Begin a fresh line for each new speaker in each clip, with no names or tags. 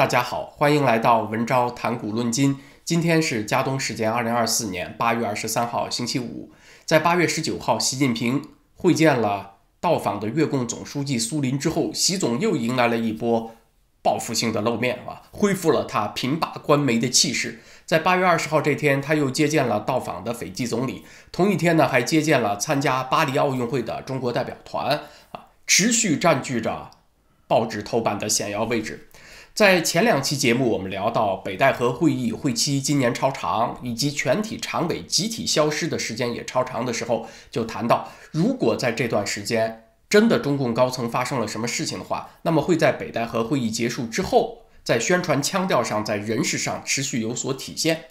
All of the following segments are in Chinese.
大家好，欢迎来到文昭谈古论今。今天是加东时间二零二四年八月二十三号星期五。在八月十九号，习近平会见了到访的越共总书记苏林之后，习总又迎来了一波报复性的露面啊，恢复了他平把官媒的气势。在八月二十号这天，他又接见了到访的斐济总理，同一天呢还接见了参加巴黎奥运会的中国代表团啊，持续占据着报纸头版的显要位置。在前两期节目，我们聊到北戴河会议会期今年超长，以及全体常委集体消失的时间也超长的时候，就谈到，如果在这段时间真的中共高层发生了什么事情的话，那么会在北戴河会议结束之后，在宣传腔调上、在人事上持续有所体现。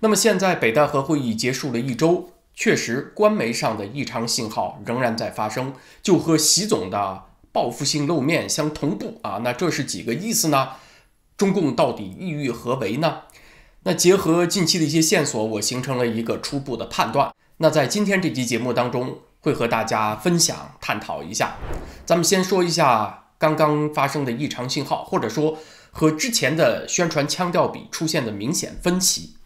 那么现在北戴河会议结束了一周，确实官媒上的异常信号仍然在发生，就和习总的报复性露面相同步啊。那这是几个意思呢？中共到底意欲何为呢？那结合近期的一些线索，我形成了一个初步的判断。那在今天这期节目当中，会和大家分享探讨一下。咱们先说一下刚刚发生的异常信号，或者说和之前的宣传腔调比出现的明显分歧。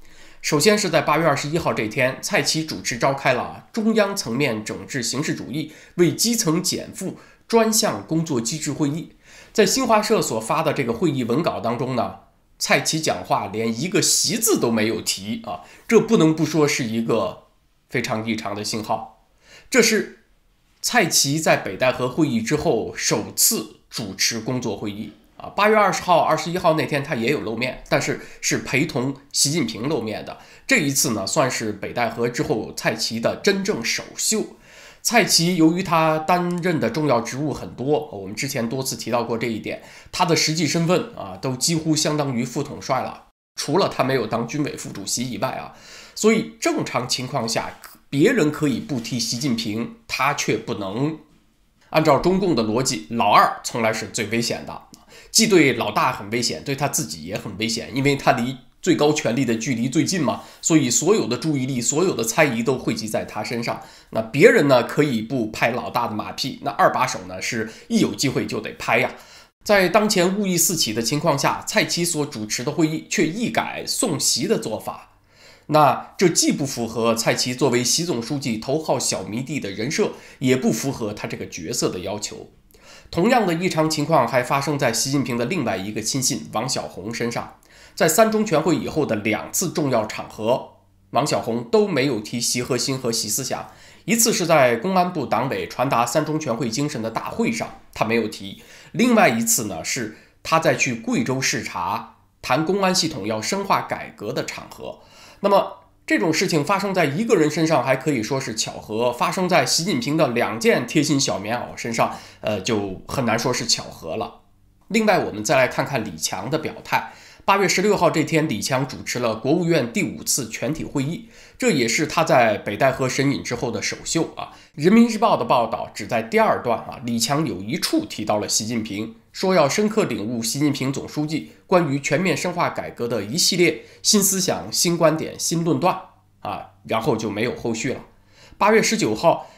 首先是在八月二十一号这天，蔡奇主持召开了中央层面整治形式主义、为基层减负专项工作机制会议。在新华社所发的这个会议文稿当中呢，蔡奇讲话连一个“习”字都没有提啊，这不能不说是一个非常异常的信号。这是蔡奇在北戴河会议之后首次主持工作会议啊。八月二十号、二十一号那天他也有露面，但是是陪同习近平露面的。这一次呢，算是北戴河之后蔡奇的真正首秀。蔡奇由于他担任的重要职务很多，我们之前多次提到过这一点，他的实际身份啊，都几乎相当于副统帅了。除了他没有当军委副主席以外啊，所以正常情况下，别人可以不提习近平，他却不能。按照中共的逻辑，老二从来是最危险的，既对老大很危险，对他自己也很危险，因为他离。最高权力的距离最近嘛，所以所有的注意力、所有的猜疑都汇集在他身上。那别人呢，可以不拍老大的马屁，那二把手呢，是一有机会就得拍呀。在当前物议四起的情况下，蔡奇所主持的会议却一改送席的做法，那这既不符合蔡奇作为习总书记头号小迷弟的人设，也不符合他这个角色的要求。同样的异常情况还发生在习近平的另外一个亲信王晓红身上。在三中全会以后的两次重要场合，王晓红都没有提习核心和习思想。一次是在公安部党委传达三中全会精神的大会上，他没有提；另外一次呢，是他在去贵州视察谈公安系统要深化改革的场合。那么这种事情发生在一个人身上还可以说是巧合，发生在习近平的两件贴心小棉袄身上，呃，就很难说是巧合了。另外，我们再来看看李强的表态。八月十六号这天，李强主持了国务院第五次全体会议，这也是他在北戴河神隐之后的首秀啊。人民日报的报道只在第二段啊，李强有一处提到了习近平，说要深刻领悟习近平总书记关于全面深化改革的一系列新思想、新观点、新论断啊，然后就没有后续了。八月十九号，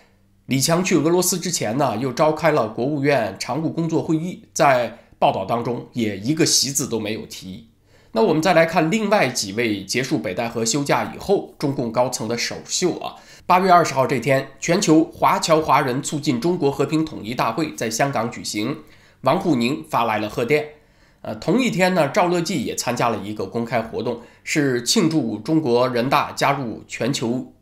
李强去俄罗斯之前呢，又召开了国务院常务工作会议，在报道当中也一个“习”字都没有提。那我们再来看另外几位结束北戴河休假以后，中共高层的首秀啊。八月二十号这天，全球华侨华人促进中国和平统一大会在香港举行，王沪宁发来了贺电。呃，同一天呢，赵乐际也参加了一个公开活动，是庆祝中国人大加入全球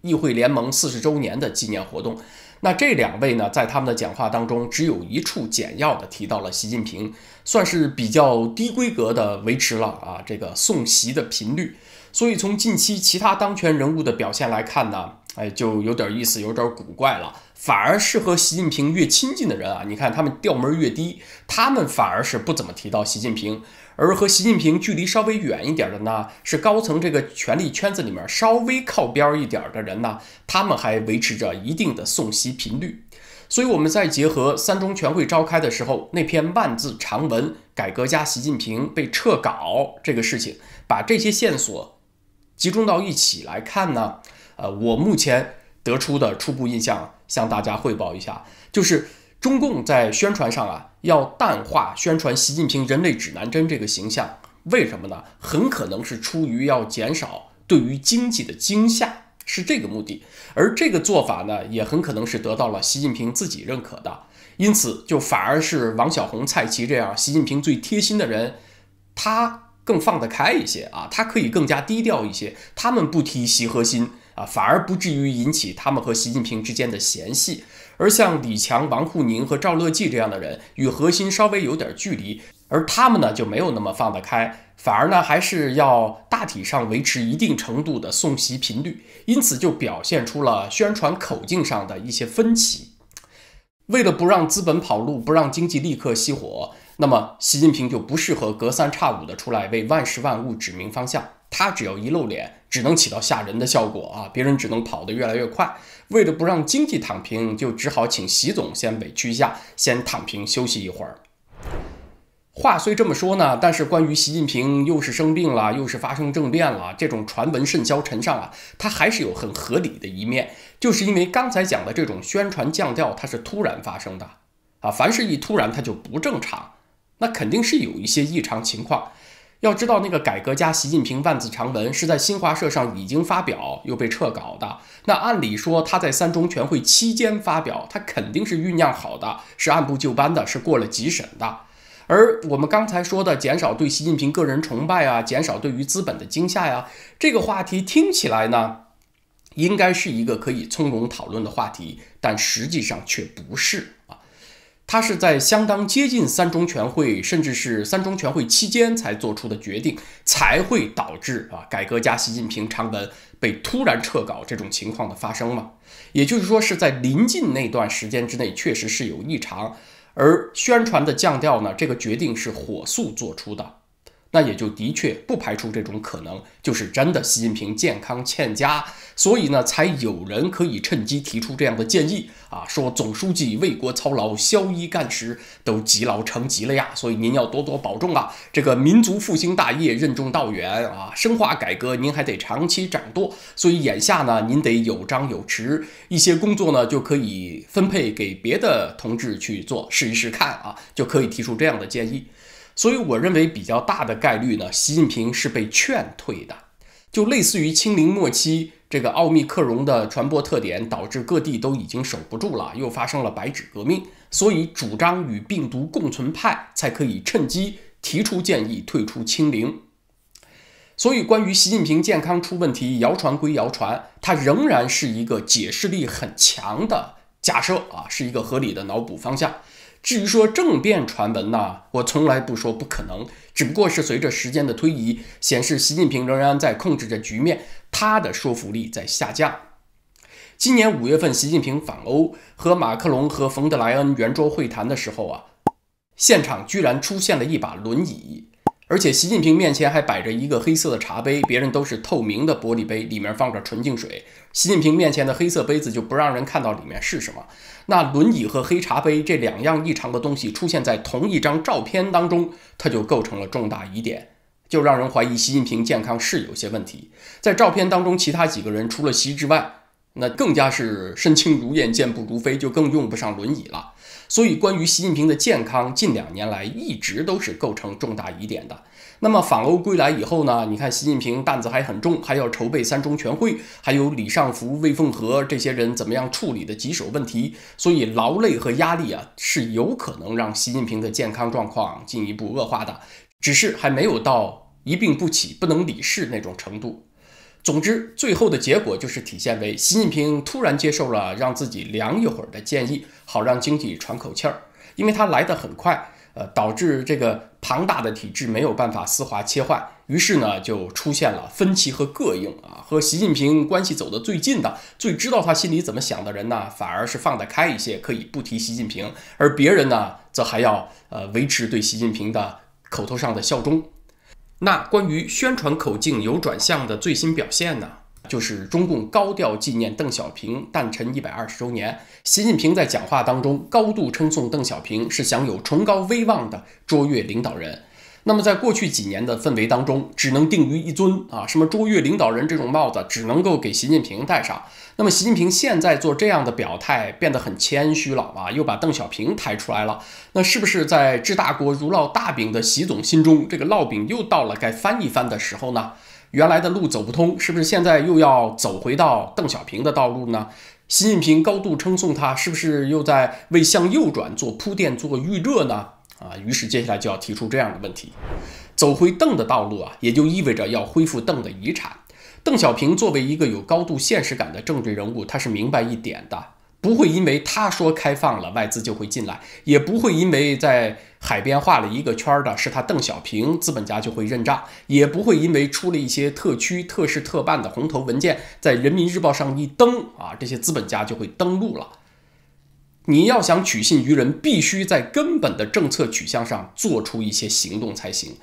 议会联盟四十周年的纪念活动。那这两位呢，在他们的讲话当中，只有一处简要的提到了习近平，算是比较低规格的维持了啊这个送席的频率。所以从近期其他当权人物的表现来看呢，哎，就有点意思，有点古怪了。反而是和习近平越亲近的人啊，你看他们调门越低，他们反而是不怎么提到习近平，而和习近平距离稍微远一点的呢，是高层这个权力圈子里面稍微靠边一点的人呢，他们还维持着一定的送息频率。所以我们在结合三中全会召开的时候那篇万字长文，改革家习近平被撤稿这个事情，把这些线索集中到一起来看呢，呃，我目前得出的初步印象。向大家汇报一下，就是中共在宣传上啊，要淡化宣传习近平“人类指南针”这个形象，为什么呢？很可能是出于要减少对于经济的惊吓，是这个目的。而这个做法呢，也很可能是得到了习近平自己认可的。因此，就反而是王晓红、蔡奇这样习近平最贴心的人，他更放得开一些啊，他可以更加低调一些。他们不提习核心。啊，反而不至于引起他们和习近平之间的嫌隙。而像李强、王沪宁和赵乐际这样的人，与核心稍微有点距离，而他们呢就没有那么放得开，反而呢还是要大体上维持一定程度的送席频率，因此就表现出了宣传口径上的一些分歧。为了不让资本跑路，不让经济立刻熄火，那么习近平就不适合隔三差五的出来为万事万物指明方向。他只要一露脸，只能起到吓人的效果啊！别人只能跑得越来越快。为了不让经济躺平，就只好请习总先委屈一下，先躺平休息一会儿。话虽这么说呢，但是关于习近平又是生病了，又是发生政变了，这种传闻甚嚣尘上啊，它还是有很合理的一面，就是因为刚才讲的这种宣传降调，它是突然发生的啊！凡是一突然，它就不正常，那肯定是有一些异常情况。要知道，那个改革家习近平万字长文是在新华社上已经发表，又被撤稿的。那按理说，他在三中全会期间发表，他肯定是酝酿好的，是按部就班的，是过了急审的。而我们刚才说的减少对习近平个人崇拜啊，减少对于资本的惊吓呀，这个话题听起来呢，应该是一个可以从容讨论的话题，但实际上却不是啊。他是在相当接近三中全会，甚至是三中全会期间才做出的决定，才会导致啊改革家习近平长文被突然撤稿这种情况的发生嘛？也就是说是在临近那段时间之内，确实是有异常，而宣传的降调呢，这个决定是火速做出的。那也就的确不排除这种可能，就是真的习近平健康欠佳，所以呢，才有人可以趁机提出这样的建议啊，说总书记为国操劳，宵衣干食，都积劳成疾了呀，所以您要多多保重啊。这个民族复兴大业任重道远啊，深化改革您还得长期掌舵，所以眼下呢，您得有张有弛，一些工作呢就可以分配给别的同志去做，试一试看啊，就可以提出这样的建议。所以我认为比较大的概率呢，习近平是被劝退的，就类似于清零末期这个奥密克戎的传播特点导致各地都已经守不住了，又发生了白纸革命，所以主张与病毒共存派才可以趁机提出建议退出清零。所以关于习近平健康出问题，谣传归谣传，它仍然是一个解释力很强的假设啊，是一个合理的脑补方向。至于说政变传闻呢，我从来不说不可能，只不过是随着时间的推移，显示习近平仍然在控制着局面，他的说服力在下降。今年五月份，习近平访欧和马克龙和冯德莱恩圆桌会谈的时候啊，现场居然出现了一把轮椅。而且习近平面前还摆着一个黑色的茶杯，别人都是透明的玻璃杯，里面放着纯净水。习近平面前的黑色杯子就不让人看到里面是什么。那轮椅和黑茶杯这两样异常的东西出现在同一张照片当中，它就构成了重大疑点，就让人怀疑习近平健康是有些问题。在照片当中，其他几个人除了习之外，那更加是身轻如燕、健步如飞，就更用不上轮椅了。所以，关于习近平的健康，近两年来一直都是构成重大疑点的。那么，访欧归来以后呢？你看，习近平担子还很重，还要筹备三中全会，还有李尚福、魏凤和这些人怎么样处理的棘手问题。所以，劳累和压力啊，是有可能让习近平的健康状况进一步恶化的，只是还没有到一病不起、不能理事那种程度。总之，最后的结果就是体现为习近平突然接受了让自己凉一会儿的建议，好让经济喘口气儿。因为他来的很快，呃，导致这个庞大的体制没有办法丝滑切换，于是呢，就出现了分歧和膈应啊。和习近平关系走得最近的、最知道他心里怎么想的人呢，反而是放得开一些，可以不提习近平，而别人呢，则还要呃维持对习近平的口头上的效忠。那关于宣传口径有转向的最新表现呢？就是中共高调纪念邓小平诞辰一百二十周年，习近平在讲话当中高度称颂邓小平是享有崇高威望的卓越领导人。那么，在过去几年的氛围当中，只能定于一尊啊，什么卓越领导人这种帽子，只能够给习近平戴上。那么，习近平现在做这样的表态，变得很谦虚了啊，又把邓小平抬出来了。那是不是在“治大国如烙大饼”的习总心中，这个烙饼又到了该翻一翻的时候呢？原来的路走不通，是不是现在又要走回到邓小平的道路呢？习近平高度称颂他，是不是又在为向右转做铺垫、做预热呢？啊，于是接下来就要提出这样的问题：走回邓的道路啊，也就意味着要恢复邓的遗产。邓小平作为一个有高度现实感的政治人物，他是明白一点的，不会因为他说开放了外资就会进来，也不会因为在海边画了一个圈的是他邓小平，资本家就会认账，也不会因为出了一些特区、特事、特办的红头文件，在人民日报上一登啊，这些资本家就会登陆了。你要想取信于人，必须在根本的政策取向上做出一些行动才行。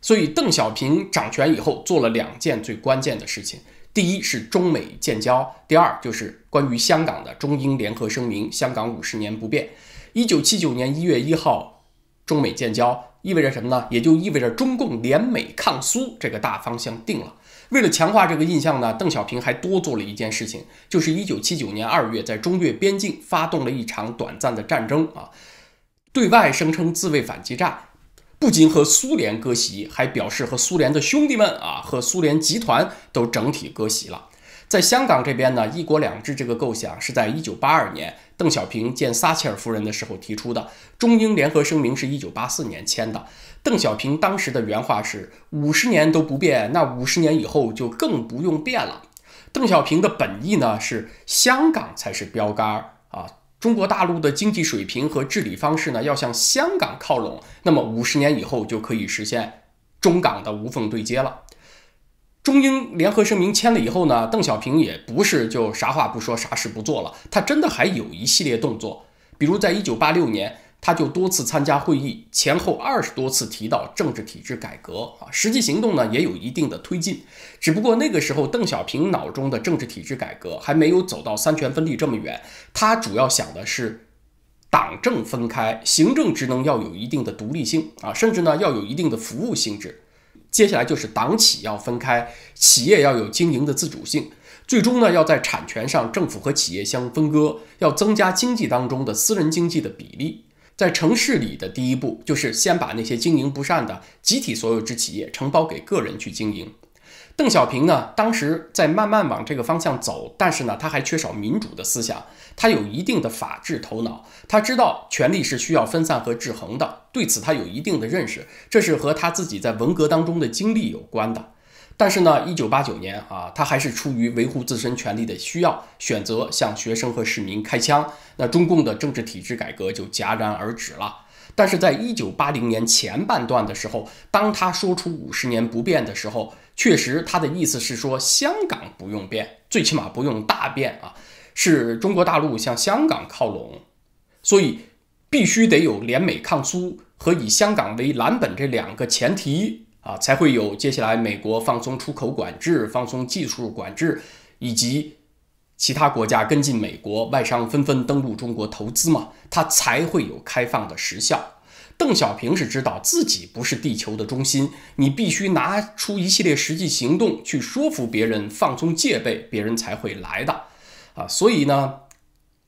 所以，邓小平掌权以后做了两件最关键的事情：第一是中美建交，第二就是关于香港的中英联合声明，香港五十年不变。一九七九年一月一号，中美建交意味着什么呢？也就意味着中共联美抗苏这个大方向定了。为了强化这个印象呢，邓小平还多做了一件事情，就是1979年2月，在中越边境发动了一场短暂的战争啊，对外声称自卫反击战，不仅和苏联割席，还表示和苏联的兄弟们啊，和苏联集团都整体割席了。在香港这边呢，一国两制这个构想是在1982年邓小平见撒切尔夫人的时候提出的，中英联合声明是一九八四年签的。邓小平当时的原话是：“五十年都不变，那五十年以后就更不用变了。”邓小平的本意呢是，香港才是标杆儿啊，中国大陆的经济水平和治理方式呢要向香港靠拢，那么五十年以后就可以实现中港的无缝对接了。中英联合声明签了以后呢，邓小平也不是就啥话不说、啥事不做了，他真的还有一系列动作，比如在1986年。他就多次参加会议，前后二十多次提到政治体制改革啊，实际行动呢也有一定的推进。只不过那个时候邓小平脑中的政治体制改革还没有走到三权分立这么远，他主要想的是党政分开，行政职能要有一定的独立性啊，甚至呢要有一定的服务性质。接下来就是党企要分开，企业要有经营的自主性，最终呢要在产权上政府和企业相分割，要增加经济当中的私人经济的比例。在城市里的第一步，就是先把那些经营不善的集体所有制企业承包给个人去经营。邓小平呢，当时在慢慢往这个方向走，但是呢，他还缺少民主的思想。他有一定的法治头脑，他知道权力是需要分散和制衡的，对此他有一定的认识，这是和他自己在文革当中的经历有关的。但是呢，一九八九年啊，他还是出于维护自身权利的需要，选择向学生和市民开枪。那中共的政治体制改革就戛然而止了。但是在一九八零年前半段的时候，当他说出“五十年不变”的时候，确实他的意思是说，香港不用变，最起码不用大变啊，是中国大陆向香港靠拢，所以必须得有联美抗苏和以香港为蓝本这两个前提。啊，才会有接下来美国放松出口管制、放松技术管制，以及其他国家跟进美国，外商纷纷登陆中国投资嘛？它才会有开放的实效。邓小平是知道自己不是地球的中心，你必须拿出一系列实际行动去说服别人放松戒备，别人才会来的。啊，所以呢。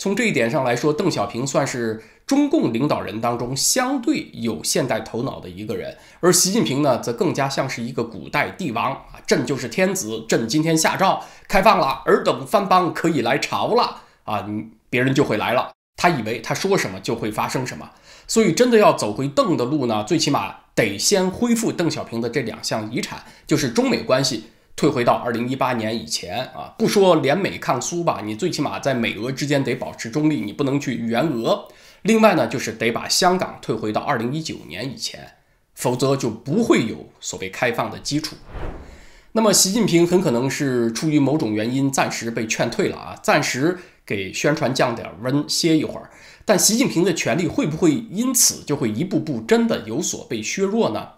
从这一点上来说，邓小平算是中共领导人当中相对有现代头脑的一个人，而习近平呢，则更加像是一个古代帝王啊，朕就是天子，朕今天下诏开放了，尔等藩邦可以来朝了啊，别人就会来了。他以为他说什么就会发生什么，所以真的要走回邓的路呢，最起码得先恢复邓小平的这两项遗产，就是中美关系。退回到二零一八年以前啊，不说联美抗苏吧，你最起码在美俄之间得保持中立，你不能去援俄。另外呢，就是得把香港退回到二零一九年以前，否则就不会有所谓开放的基础。那么，习近平很可能是出于某种原因，暂时被劝退了啊，暂时给宣传降点温，歇一会儿。但习近平的权力会不会因此就会一步步真的有所被削弱呢？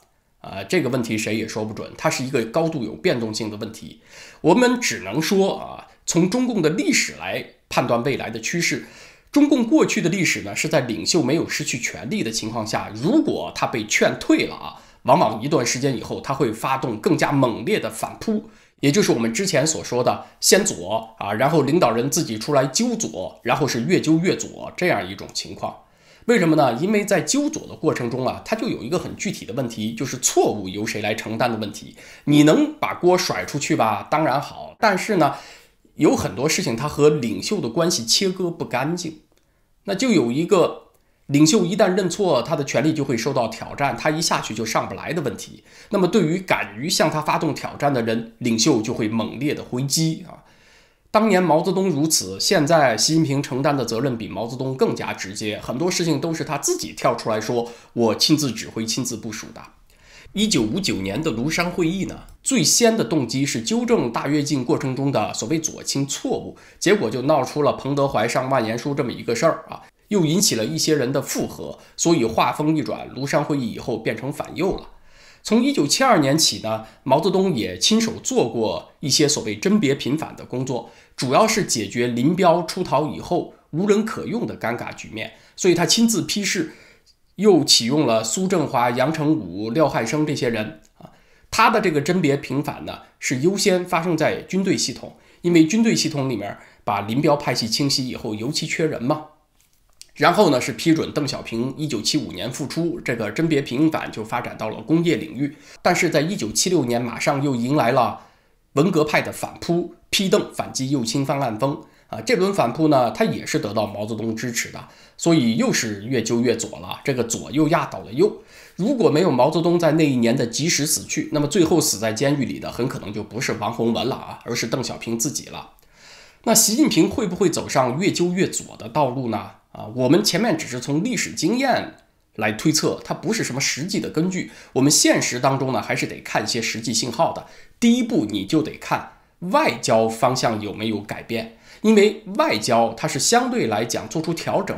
啊，这个问题谁也说不准，它是一个高度有变动性的问题。我们只能说啊，从中共的历史来判断未来的趋势。中共过去的历史呢，是在领袖没有失去权力的情况下，如果他被劝退了啊，往往一段时间以后，他会发动更加猛烈的反扑，也就是我们之前所说的先左啊，然后领导人自己出来纠左，然后是越纠越左这样一种情况。为什么呢？因为在纠左的过程中啊，它就有一个很具体的问题，就是错误由谁来承担的问题。你能把锅甩出去吧？当然好。但是呢，有很多事情它和领袖的关系切割不干净，那就有一个领袖一旦认错，他的权力就会受到挑战，他一下去就上不来的问题。那么对于敢于向他发动挑战的人，领袖就会猛烈的回击啊。当年毛泽东如此，现在习近平承担的责任比毛泽东更加直接，很多事情都是他自己跳出来说，我亲自指挥、亲自部署的。一九五九年的庐山会议呢，最先的动机是纠正大跃进过程中的所谓左倾错误，结果就闹出了彭德怀上万言书这么一个事儿啊，又引起了一些人的附和，所以话锋一转，庐山会议以后变成反右了。从一九七二年起呢，毛泽东也亲手做过一些所谓甄别平反的工作，主要是解决林彪出逃以后无人可用的尴尬局面，所以他亲自批示，又启用了苏振华、杨成武、廖汉生这些人啊。他的这个甄别平反呢，是优先发生在军队系统，因为军队系统里面把林彪派系清洗以后，尤其缺人嘛。然后呢，是批准邓小平一九七五年复出，这个甄别平反就发展到了工业领域。但是在一九七六年，马上又迎来了文革派的反扑，批邓反击右倾翻案风啊！这轮反扑呢，他也是得到毛泽东支持的，所以又是越纠越左了，这个左又压倒了右。如果没有毛泽东在那一年的及时死去，那么最后死在监狱里的很可能就不是王洪文了啊，而是邓小平自己了。那习近平会不会走上越纠越左的道路呢？啊，我们前面只是从历史经验来推测，它不是什么实际的根据。我们现实当中呢，还是得看一些实际信号的。第一步，你就得看外交方向有没有改变，因为外交它是相对来讲做出调整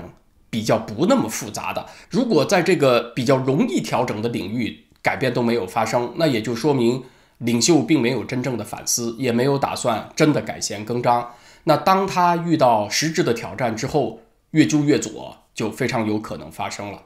比较不那么复杂的。如果在这个比较容易调整的领域改变都没有发生，那也就说明领袖并没有真正的反思，也没有打算真的改弦更张。那当他遇到实质的挑战之后，越纠越左就非常有可能发生了。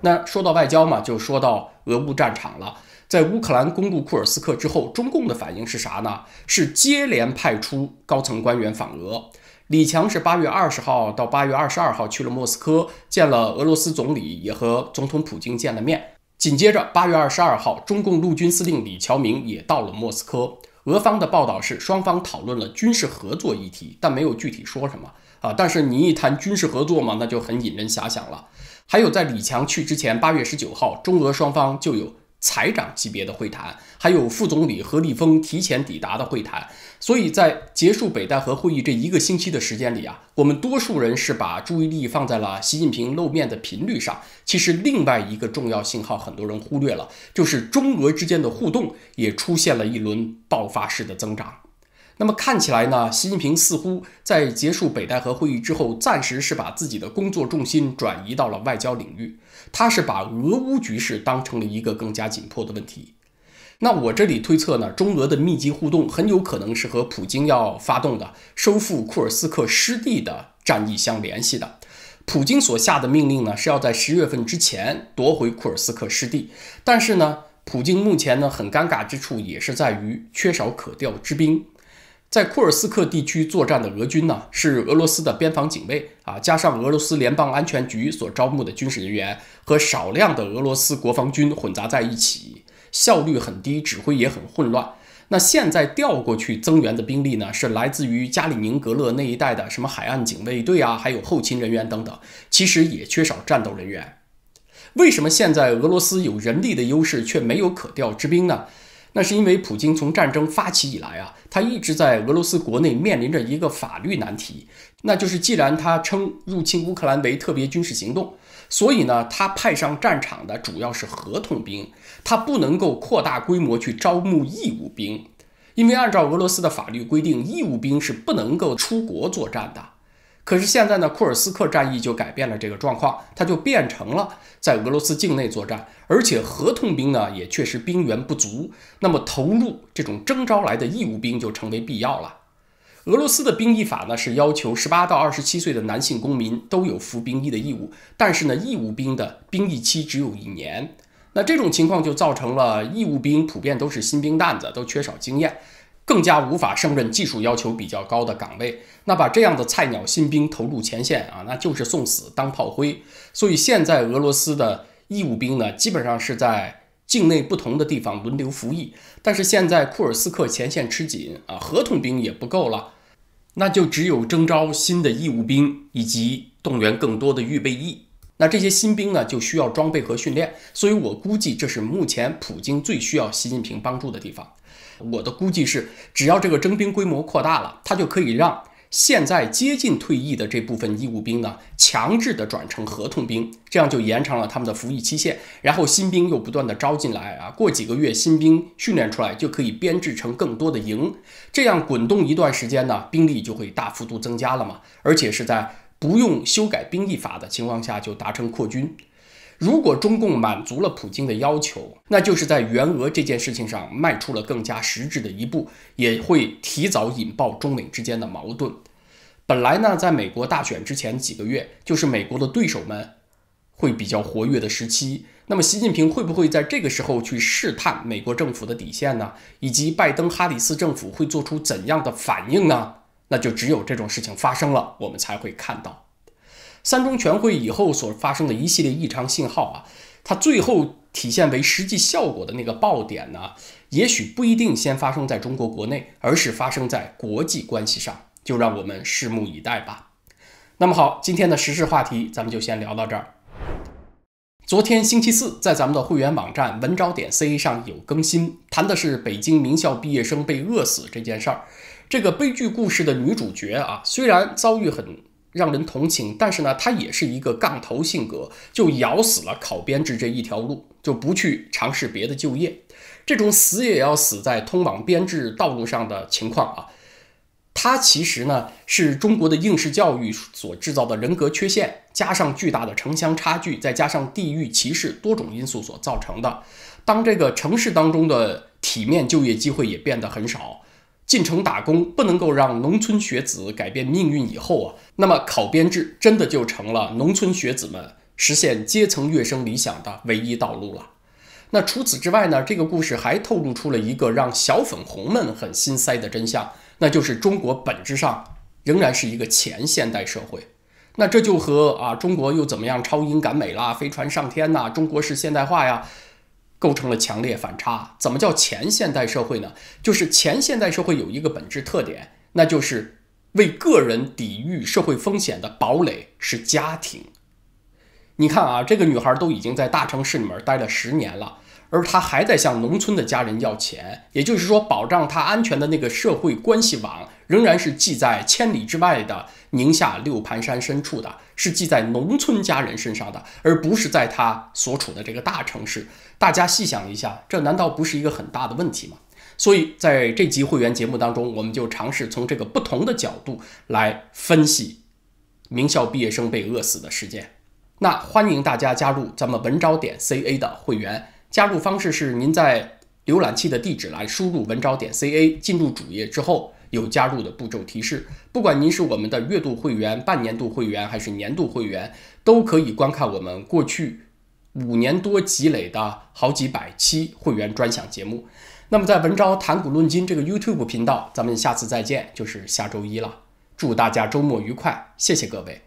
那说到外交嘛，就说到俄乌战场了。在乌克兰攻入库尔斯克之后，中共的反应是啥呢？是接连派出高层官员访俄。李强是八月二十号到八月二十二号去了莫斯科，见了俄罗斯总理，也和总统普京见了面。紧接着八月二十二号，中共陆军司令李桥明也到了莫斯科。俄方的报道是双方讨论了军事合作议题，但没有具体说什么。啊！但是你一谈军事合作嘛，那就很引人遐想了。还有，在李强去之前，八月十九号，中俄双方就有财长级别的会谈，还有副总理何立峰提前抵达的会谈。所以在结束北戴河会议这一个星期的时间里啊，我们多数人是把注意力放在了习近平露面的频率上。其实，另外一个重要信号，很多人忽略了，就是中俄之间的互动也出现了一轮爆发式的增长。那么看起来呢，习近平似乎在结束北戴河会议之后，暂时是把自己的工作重心转移到了外交领域。他是把俄乌局势当成了一个更加紧迫的问题。那我这里推测呢，中俄的密集互动很有可能是和普京要发动的收复库尔斯克失地的战役相联系的。普京所下的命令呢，是要在十月份之前夺回库尔斯克失地。但是呢，普京目前呢很尴尬之处也是在于缺少可调之兵。在库尔斯克地区作战的俄军呢，是俄罗斯的边防警卫啊，加上俄罗斯联邦安全局所招募的军事人员和少量的俄罗斯国防军混杂在一起，效率很低，指挥也很混乱。那现在调过去增援的兵力呢，是来自于加里宁格勒那一带的什么海岸警卫队啊，还有后勤人员等等，其实也缺少战斗人员。为什么现在俄罗斯有人力的优势却没有可调之兵呢？那是因为普京从战争发起以来啊。他一直在俄罗斯国内面临着一个法律难题，那就是既然他称入侵乌克兰为特别军事行动，所以呢，他派上战场的主要是合同兵，他不能够扩大规模去招募义务兵，因为按照俄罗斯的法律规定，义务兵是不能够出国作战的。可是现在呢，库尔斯克战役就改变了这个状况，它就变成了在俄罗斯境内作战，而且合同兵呢也确实兵源不足，那么投入这种征召来的义务兵就成为必要了。俄罗斯的兵役法呢是要求十八到二十七岁的男性公民都有服兵役的义务，但是呢义务兵的兵役期只有一年，那这种情况就造成了义务兵普遍都是新兵蛋子，都缺少经验。更加无法胜任技术要求比较高的岗位，那把这样的菜鸟新兵投入前线啊，那就是送死当炮灰。所以现在俄罗斯的义务兵呢，基本上是在境内不同的地方轮流服役。但是现在库尔斯克前线吃紧啊，合同兵也不够了，那就只有征召新的义务兵以及动员更多的预备役。那这些新兵呢，就需要装备和训练。所以我估计这是目前普京最需要习近平帮助的地方。我的估计是，只要这个征兵规模扩大了，他就可以让现在接近退役的这部分义务兵呢，强制的转成合同兵，这样就延长了他们的服役期限。然后新兵又不断的招进来啊，过几个月新兵训练出来，就可以编制成更多的营，这样滚动一段时间呢，兵力就会大幅度增加了嘛。而且是在不用修改兵役法的情况下就达成扩军。如果中共满足了普京的要求，那就是在援俄这件事情上迈出了更加实质的一步，也会提早引爆中美之间的矛盾。本来呢，在美国大选之前几个月，就是美国的对手们会比较活跃的时期。那么，习近平会不会在这个时候去试探美国政府的底线呢？以及拜登哈里斯政府会做出怎样的反应呢？那就只有这种事情发生了，我们才会看到。三中全会以后所发生的一系列异常信号啊，它最后体现为实际效果的那个爆点呢，也许不一定先发生在中国国内，而是发生在国际关系上。就让我们拭目以待吧。那么好，今天的时事话题咱们就先聊到这儿。昨天星期四，在咱们的会员网站文招点 C 上有更新，谈的是北京名校毕业生被饿死这件事儿。这个悲剧故事的女主角啊，虽然遭遇很。让人同情，但是呢，他也是一个杠头性格，就咬死了考编制这一条路，就不去尝试别的就业。这种死也要死在通往编制道路上的情况啊，它其实呢是中国的应试教育所制造的人格缺陷，加上巨大的城乡差距，再加上地域歧视多种因素所造成的。当这个城市当中的体面就业机会也变得很少。进城打工不能够让农村学子改变命运以后啊，那么考编制真的就成了农村学子们实现阶层跃升理想的唯一道路了。那除此之外呢？这个故事还透露出了一个让小粉红们很心塞的真相，那就是中国本质上仍然是一个前现代社会。那这就和啊，中国又怎么样超英赶美啦？飞船上天呐？中国式现代化呀？构成了强烈反差。怎么叫前现代社会呢？就是前现代社会有一个本质特点，那就是为个人抵御社会风险的堡垒是家庭。你看啊，这个女孩都已经在大城市里面待了十年了，而她还在向农村的家人要钱，也就是说，保障她安全的那个社会关系网。仍然是寄在千里之外的宁夏六盘山深处的，是寄在农村家人身上的，而不是在他所处的这个大城市。大家细想一下，这难道不是一个很大的问题吗？所以在这集会员节目当中，我们就尝试从这个不同的角度来分析名校毕业生被饿死的事件。那欢迎大家加入咱们文招点 CA 的会员，加入方式是您在浏览器的地址栏输入文招点 CA，进入主页之后。有加入的步骤提示，不管您是我们的月度会员、半年度会员还是年度会员，都可以观看我们过去五年多积累的好几百期会员专享节目。那么，在文章谈股论金这个 YouTube 频道，咱们下次再见，就是下周一了。祝大家周末愉快，谢谢各位。